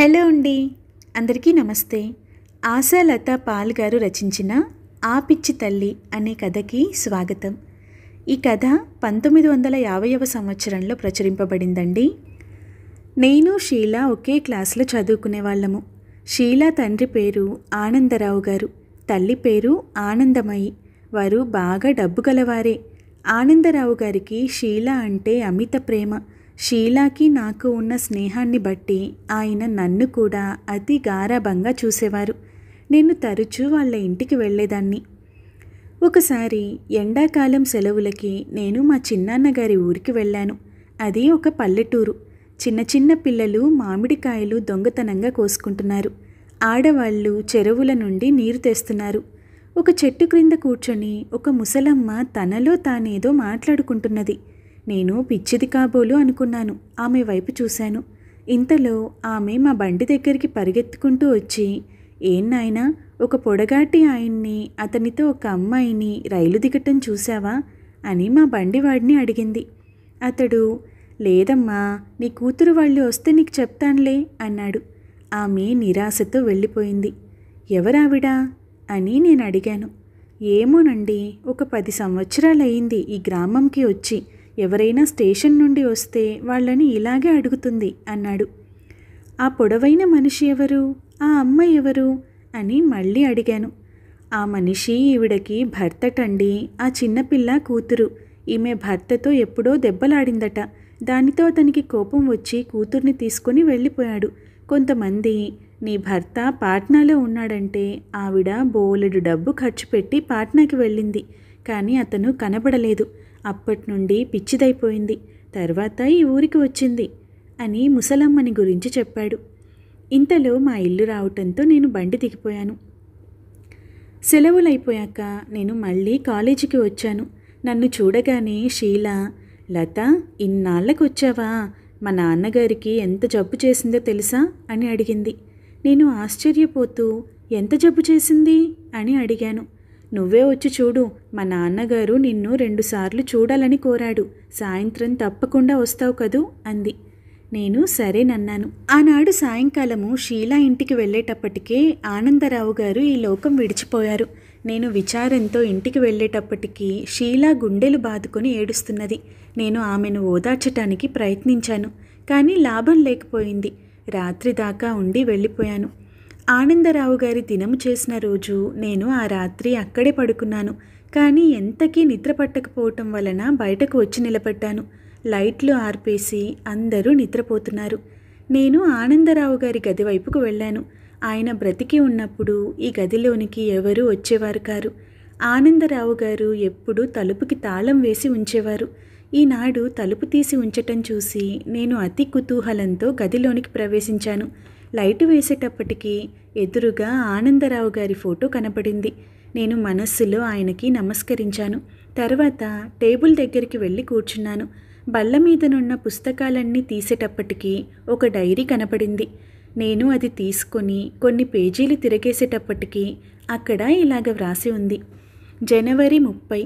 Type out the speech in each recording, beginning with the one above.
hello అండి అందరికీ నమస్తే ఆశాలత పాల్ గారు రచించిన ఆ పిచ్చి తల్లి అనే కథకి స్వాగతం ఈ కథ పంతొమ్మిది వందల యాభైవ సంవత్సరంలో ప్రచురింపబడిందండి నేను షీలా ఒకే క్లాస్లో చదువుకునే వాళ్ళము షీలా తండ్రి పేరు ఆనందరావు గారు తల్లి పేరు ఆనందమయి వారు బాగా డబ్బు గలవారే ఆనందరావు గారికి షీలా అంటే అమిత ప్రేమ షీలాకి నాకు ఉన్న స్నేహాన్ని బట్టి ఆయన నన్ను కూడా అతి గారాభంగా చూసేవారు నేను తరచూ వాళ్ళ ఇంటికి వెళ్ళేదాన్ని ఒకసారి ఎండాకాలం సెలవులకి నేను మా చిన్నాన్నగారి ఊరికి వెళ్ళాను అది ఒక పల్లెటూరు చిన్న చిన్న పిల్లలు మామిడికాయలు దొంగతనంగా కోసుకుంటున్నారు ఆడవాళ్ళు చెరువుల నుండి నీరు తెస్తున్నారు ఒక చెట్టు క్రింద కూర్చొని ఒక ముసలమ్మ తనలో తానేదో మాట్లాడుకుంటున్నది నేను పిచ్చిది కాబోలు అనుకున్నాను ఆమె వైపు చూశాను ఇంతలో ఆమె మా బండి దగ్గరికి పరిగెత్తుకుంటూ వచ్చి ఏం నాయనా ఒక పొడగాటి ఆయన్ని అతనితో ఒక అమ్మాయిని రైలు దిగటం చూశావా అని మా బండివాడిని అడిగింది అతడు లేదమ్మా నీ కూతురు వాళ్ళు వస్తే నీకు చెప్తానులే అన్నాడు ఆమె నిరాశతో వెళ్ళిపోయింది ఎవరావిడా అని నేను అడిగాను ఏమోనండి ఒక పది అయింది ఈ గ్రామంకి వచ్చి ఎవరైనా స్టేషన్ నుండి వస్తే వాళ్ళని ఇలాగే అడుగుతుంది అన్నాడు ఆ పొడవైన మనిషి ఎవరు ఆ అమ్మ ఎవరు అని మళ్ళీ అడిగాను ఆ మనిషి ఈవిడకి భర్తటండి ఆ చిన్నపిల్ల కూతురు ఈమె భర్తతో ఎప్పుడో దెబ్బలాడిందట దానితో అతనికి కోపం వచ్చి కూతుర్ని తీసుకుని వెళ్ళిపోయాడు కొంతమంది నీ భర్త పాట్నాలో ఉన్నాడంటే ఆవిడ బోలెడు డబ్బు ఖర్చు పెట్టి పాట్నాకి వెళ్ళింది కానీ అతను కనబడలేదు అప్పటి నుండి పిచ్చిదైపోయింది తర్వాత ఈ ఊరికి వచ్చింది అని ముసలమ్మని గురించి చెప్పాడు ఇంతలో మా ఇల్లు రావటంతో నేను బండి దిగిపోయాను సెలవులైపోయాక నేను మళ్ళీ కాలేజీకి వచ్చాను నన్ను చూడగానే షీల లత ఇన్నాళ్ళకు వచ్చావా మా నాన్నగారికి ఎంత జబ్బు చేసిందో తెలుసా అని అడిగింది నేను ఆశ్చర్యపోతూ ఎంత జబ్బు చేసింది అని అడిగాను నువ్వే వచ్చి చూడు మా నాన్నగారు నిన్ను రెండుసార్లు చూడాలని కోరాడు సాయంత్రం తప్పకుండా వస్తావు కదూ అంది నేను సరేనన్నాను ఆనాడు సాయంకాలము షీలా ఇంటికి వెళ్ళేటప్పటికే ఆనందరావు గారు ఈ లోకం విడిచిపోయారు నేను విచారంతో ఇంటికి వెళ్ళేటప్పటికీ షీలా గుండెలు బాదుకొని ఏడుస్తున్నది నేను ఆమెను ఓదార్చటానికి ప్రయత్నించాను కానీ లాభం లేకపోయింది రాత్రి దాకా ఉండి వెళ్ళిపోయాను ఆనందరావు గారి దినము చేసిన రోజు నేను ఆ రాత్రి అక్కడే పడుకున్నాను కానీ ఎంతకీ నిద్ర పట్టకపోవటం వలన బయటకు వచ్చి నిలబడ్డాను లైట్లు ఆర్పేసి అందరూ నిద్రపోతున్నారు నేను ఆనందరావు గారి గది వైపుకు వెళ్ళాను ఆయన బ్రతికి ఉన్నప్పుడు ఈ గదిలోనికి ఎవరూ వచ్చేవారు కారు ఆనందరావు గారు ఎప్పుడూ తలుపుకి తాళం వేసి ఉంచేవారు ఈనాడు తలుపు తీసి ఉంచటం చూసి నేను అతి కుతూహలంతో గదిలోనికి ప్రవేశించాను లైటు వేసేటప్పటికీ ఎదురుగా ఆనందరావు గారి ఫోటో కనపడింది నేను మనస్సులో ఆయనకి నమస్కరించాను తర్వాత టేబుల్ దగ్గరికి వెళ్ళి కూర్చున్నాను బల్ల మీదనున్న పుస్తకాలన్నీ తీసేటప్పటికీ ఒక డైరీ కనపడింది నేను అది తీసుకొని కొన్ని పేజీలు తిరగేసేటప్పటికీ అక్కడ ఇలాగ వ్రాసి ఉంది జనవరి ముప్పై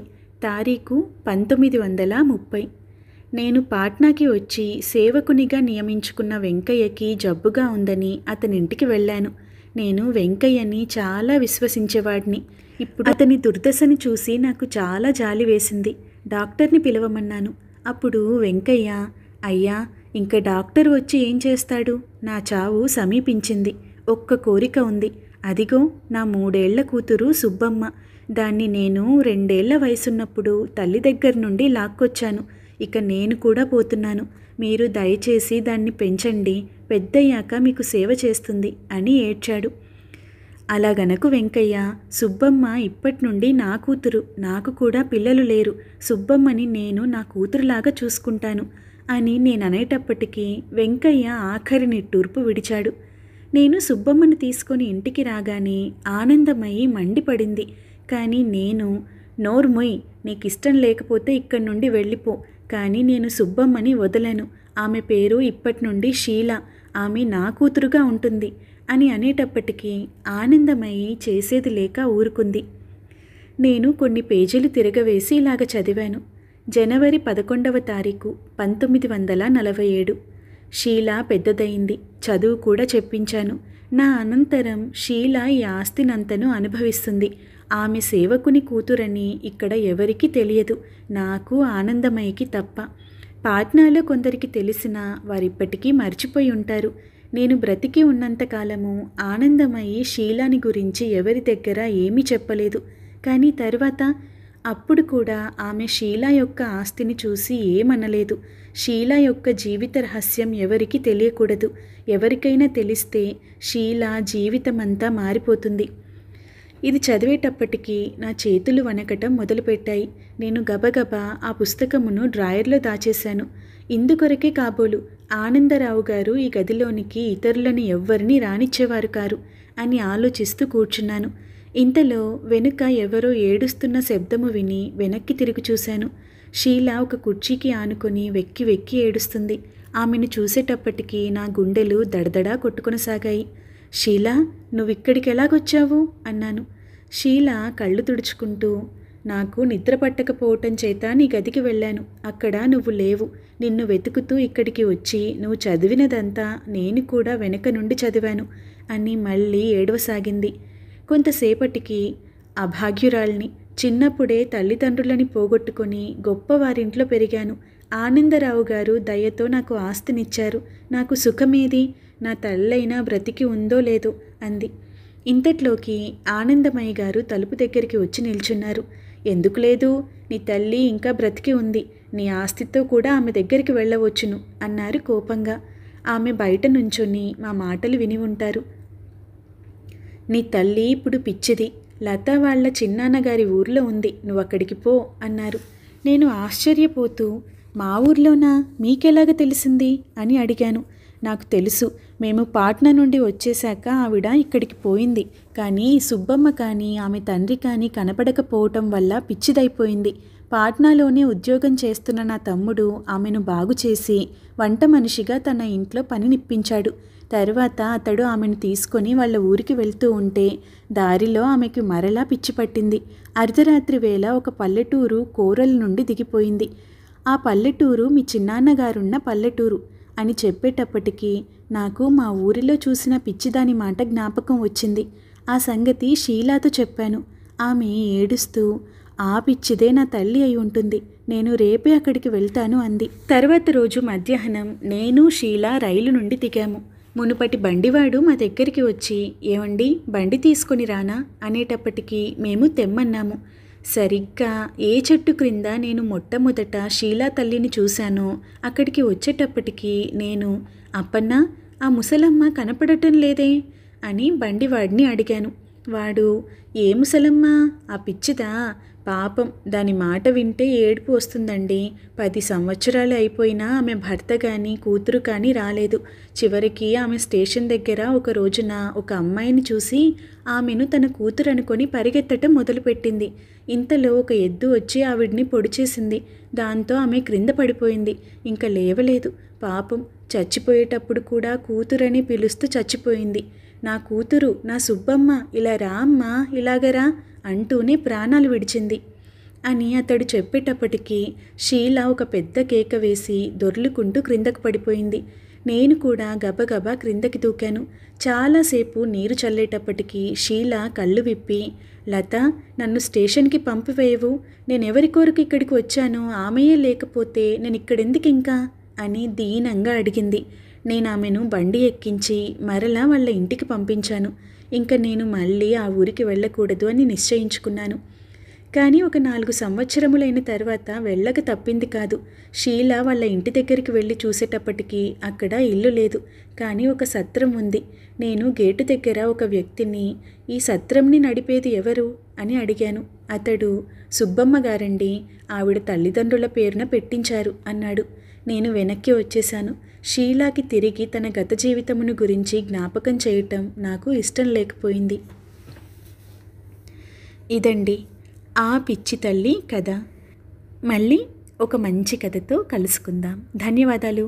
తారీఖు పంతొమ్మిది వందల ముప్పై నేను పాట్నాకి వచ్చి సేవకునిగా నియమించుకున్న వెంకయ్యకి జబ్బుగా ఉందని అతనింటికి వెళ్ళాను నేను వెంకయ్యని చాలా విశ్వసించేవాడిని ఇప్పుడు అతని దుర్దశని చూసి నాకు చాలా జాలి వేసింది డాక్టర్ని పిలవమన్నాను అప్పుడు వెంకయ్య అయ్యా ఇంకా డాక్టర్ వచ్చి ఏం చేస్తాడు నా చావు సమీపించింది ఒక్క కోరిక ఉంది అదిగో నా మూడేళ్ల కూతురు సుబ్బమ్మ దాన్ని నేను రెండేళ్ల వయసున్నప్పుడు తల్లి దగ్గర నుండి లాక్కొచ్చాను ఇక నేను కూడా పోతున్నాను మీరు దయచేసి దాన్ని పెంచండి పెద్దయ్యాక మీకు సేవ చేస్తుంది అని ఏడ్చాడు అలాగనకు వెంకయ్య సుబ్బమ్మ ఇప్పటి నుండి నా కూతురు నాకు కూడా పిల్లలు లేరు సుబ్బమ్మని నేను నా కూతురులాగా చూసుకుంటాను అని నేను అనేటప్పటికీ వెంకయ్య ఆఖరిని టూర్పు విడిచాడు నేను సుబ్బమ్మను తీసుకొని ఇంటికి రాగానే ఆనందమయ్యి మండిపడింది కానీ నేను నోర్మొయ్ నీకిష్టం లేకపోతే ఇక్కడి నుండి వెళ్ళిపో కానీ నేను సుబ్బమ్మని వదలను ఆమె పేరు ఇప్పటి నుండి షీల ఆమె నా కూతురుగా ఉంటుంది అని అనేటప్పటికీ ఆనందమయ్యి చేసేది లేక ఊరుకుంది నేను కొన్ని పేజీలు తిరగవేసి ఇలాగ చదివాను జనవరి పదకొండవ తారీఖు పంతొమ్మిది వందల నలభై ఏడు షీల పెద్దదయింది చదువు కూడా చెప్పించాను నా అనంతరం షీల ఈ ఆస్తినంతను అనుభవిస్తుంది ఆమె సేవకుని కూతురని ఇక్కడ ఎవరికీ తెలియదు నాకు ఆనందమయ్యకి తప్ప పాట్నాలో కొందరికి తెలిసినా వారిప్పటికీ మర్చిపోయి ఉంటారు నేను బ్రతికి ఉన్నంతకాలము ఆనందమయ్యి షీలాని గురించి ఎవరి దగ్గర ఏమీ చెప్పలేదు కానీ తర్వాత అప్పుడు కూడా ఆమె షీలా యొక్క ఆస్తిని చూసి ఏమనలేదు షీలా యొక్క జీవిత రహస్యం ఎవరికీ తెలియకూడదు ఎవరికైనా తెలిస్తే షీలా జీవితమంతా మారిపోతుంది ఇది చదివేటప్పటికీ నా చేతులు వణకటం మొదలుపెట్టాయి నేను గబగబా ఆ పుస్తకమును డ్రాయర్లో దాచేశాను ఇందుకొరకే కాబోలు ఆనందరావు గారు ఈ గదిలోనికి ఇతరులను ఎవ్వరినీ రానిచ్చేవారు కారు అని ఆలోచిస్తూ కూర్చున్నాను ఇంతలో వెనుక ఎవరో ఏడుస్తున్న శబ్దము విని వెనక్కి తిరిగి చూశాను షీల ఒక కుర్చీకి ఆనుకొని వెక్కి వెక్కి ఏడుస్తుంది ఆమెను చూసేటప్పటికి నా గుండెలు దడదడా కొట్టుకొనసాగాయి షీలా నువ్వు ఇక్కడికి ఎలాగొచ్చావు అన్నాను షీల కళ్ళు తుడుచుకుంటూ నాకు నిద్ర పట్టకపోవటం చేత నీ గదికి వెళ్ళాను అక్కడ నువ్వు లేవు నిన్ను వెతుకుతూ ఇక్కడికి వచ్చి నువ్వు చదివినదంతా నేను కూడా వెనక నుండి చదివాను అని మళ్ళీ ఏడవసాగింది కొంతసేపటికి అభాగ్యురాల్ని చిన్నప్పుడే తల్లిదండ్రులని పోగొట్టుకొని గొప్పవారింట్లో పెరిగాను ఆనందరావు గారు దయతో నాకు ఆస్తినిచ్చారు నాకు సుఖమేది నా తల్లైనా బ్రతికి ఉందో లేదో అంది ఇంతట్లోకి ఆనందమయ్య గారు తలుపు దగ్గరికి వచ్చి నిల్చున్నారు ఎందుకు లేదు నీ తల్లి ఇంకా బ్రతికి ఉంది నీ ఆస్తితో కూడా ఆమె దగ్గరికి వెళ్ళవచ్చును అన్నారు కోపంగా ఆమె బయట నుంచొని మా మాటలు విని ఉంటారు నీ తల్లి ఇప్పుడు పిచ్చిది లత వాళ్ళ చిన్నాన్నగారి ఊర్లో ఉంది నువ్వు అక్కడికి పో అన్నారు నేను ఆశ్చర్యపోతూ మా ఊర్లోనా మీకెలాగ తెలిసింది అని అడిగాను నాకు తెలుసు మేము పాట్నా నుండి వచ్చేశాక ఆవిడ ఇక్కడికి పోయింది కానీ సుబ్బమ్మ కానీ ఆమె తండ్రి కానీ కనపడకపోవటం వల్ల పిచ్చిదైపోయింది పాట్నాలోనే ఉద్యోగం చేస్తున్న నా తమ్ముడు ఆమెను బాగు చేసి వంట మనిషిగా తన ఇంట్లో పనినిప్పించాడు తర్వాత అతడు ఆమెను తీసుకొని వాళ్ళ ఊరికి వెళ్తూ ఉంటే దారిలో ఆమెకి మరలా పిచ్చి పట్టింది అర్ధరాత్రి వేళ ఒక పల్లెటూరు కోరల నుండి దిగిపోయింది ఆ పల్లెటూరు మీ చిన్నాన్నగారున్న పల్లెటూరు అని చెప్పేటప్పటికీ నాకు మా ఊరిలో చూసిన పిచ్చిదాని మాట జ్ఞాపకం వచ్చింది ఆ సంగతి షీలాతో చెప్పాను ఆమె ఏడుస్తూ ఆ పిచ్చిదే నా తల్లి అయి ఉంటుంది నేను రేపే అక్కడికి వెళ్తాను అంది తర్వాత రోజు మధ్యాహ్నం నేను షీలా రైలు నుండి దిగాము మునుపటి బండివాడు మా దగ్గరికి వచ్చి ఏమండి బండి తీసుకొని రానా అనేటప్పటికీ మేము తెమ్మన్నాము సరిగ్గా ఏ చెట్టు క్రింద నేను మొట్టమొదట షీలా తల్లిని చూశానో అక్కడికి వచ్చేటప్పటికి నేను అప్పన్న ఆ ముసలమ్మ కనపడటం లేదే అని బండివాడిని అడిగాను వాడు ఏ ముసలమ్మ ఆ పిచ్చిదా పాపం దాని మాట వింటే ఏడుపు వస్తుందండి పది సంవత్సరాలు అయిపోయినా ఆమె భర్త కానీ కూతురు కానీ రాలేదు చివరికి ఆమె స్టేషన్ దగ్గర ఒక రోజున ఒక అమ్మాయిని చూసి ఆమెను తన కూతురు అనుకొని పరిగెత్తటం మొదలుపెట్టింది ఇంతలో ఒక ఎద్దు వచ్చి ఆవిడ్ని పొడిచేసింది దాంతో ఆమె క్రింద పడిపోయింది ఇంకా లేవలేదు పాపం చచ్చిపోయేటప్పుడు కూడా కూతురని పిలుస్తూ చచ్చిపోయింది నా కూతురు నా సుబ్బమ్మ ఇలా రా అమ్మా ఇలాగరా అంటూనే ప్రాణాలు విడిచింది అని అతడు చెప్పేటప్పటికీ షీల ఒక పెద్ద కేక వేసి దొర్లుకుంటూ క్రిందకు పడిపోయింది నేను కూడా గబగబా క్రిందకి దూకాను చాలాసేపు నీరు చల్లేటప్పటికీ షీల కళ్ళు విప్పి లత నన్ను స్టేషన్కి పంపివేయవు నేనెవరి కోరిక ఇక్కడికి వచ్చానో ఆమెయే లేకపోతే నేను ఇక్కడెందుకు ఇంకా అని దీనంగా అడిగింది నేను ఆమెను బండి ఎక్కించి మరలా వాళ్ళ ఇంటికి పంపించాను ఇంకా నేను మళ్ళీ ఆ ఊరికి వెళ్ళకూడదు అని నిశ్చయించుకున్నాను కానీ ఒక నాలుగు సంవత్సరములైన తర్వాత వెళ్ళక తప్పింది కాదు షీల వాళ్ళ ఇంటి దగ్గరికి వెళ్ళి చూసేటప్పటికీ అక్కడ ఇల్లు లేదు కానీ ఒక సత్రం ఉంది నేను గేటు దగ్గర ఒక వ్యక్తిని ఈ సత్రంని నడిపేది ఎవరు అని అడిగాను అతడు సుబ్బమ్మ గారండి ఆవిడ తల్లిదండ్రుల పేరున పెట్టించారు అన్నాడు నేను వెనక్కి వచ్చేశాను షీలాకి తిరిగి తన గత జీవితమును గురించి జ్ఞాపకం చేయటం నాకు ఇష్టం లేకపోయింది ఇదండి ఆ పిచ్చి తల్లి కథ మళ్ళీ ఒక మంచి కథతో కలుసుకుందాం ధన్యవాదాలు